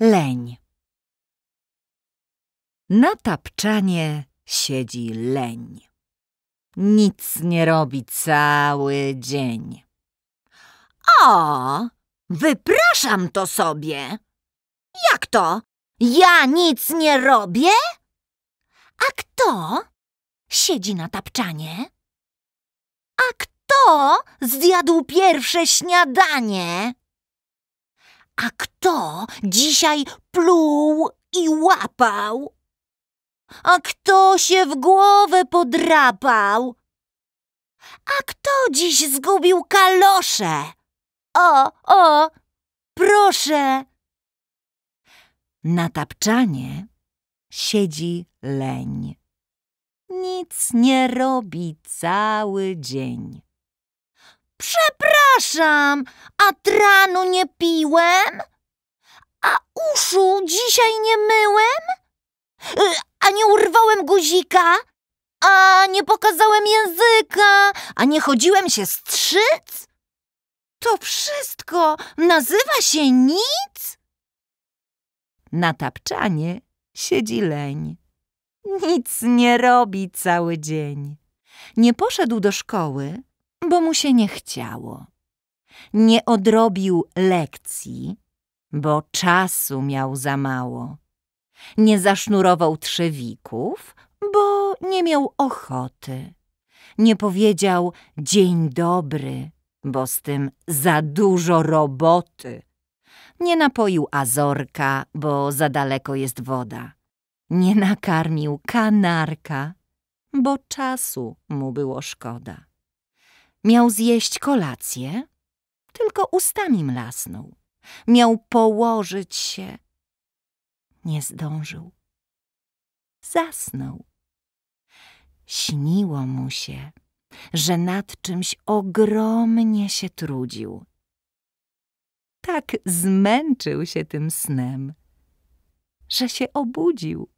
Leń. Na tapczanie siedzi leń. Nic nie robi cały dzień. O, wypraszam to sobie. Jak to? Ja nic nie robię? A kto siedzi na tapczanie? A kto zjadł pierwsze śniadanie? A kto dzisiaj pluł i łapał? A kto się w głowę podrapał? A kto dziś zgubił kalosze? O, o, proszę! Na tapczanie siedzi leń. Nic nie robi cały dzień. Przepraszam, a tranu nie piłem? A uszu dzisiaj nie myłem? Y, a nie urwałem guzika? A nie pokazałem języka? A nie chodziłem się strzyc? To wszystko nazywa się nic? Na tapczanie siedzi leń. Nic nie robi cały dzień. Nie poszedł do szkoły, bo mu się nie chciało. Nie odrobił lekcji, bo czasu miał za mało. Nie zasznurował trzewików, bo nie miał ochoty. Nie powiedział dzień dobry, bo z tym za dużo roboty. Nie napoił azorka, bo za daleko jest woda. Nie nakarmił kanarka, bo czasu mu było szkoda. Miał zjeść kolację, tylko ustami mlasnął. Miał położyć się. Nie zdążył. Zasnął. Śniło mu się, że nad czymś ogromnie się trudził. Tak zmęczył się tym snem, że się obudził.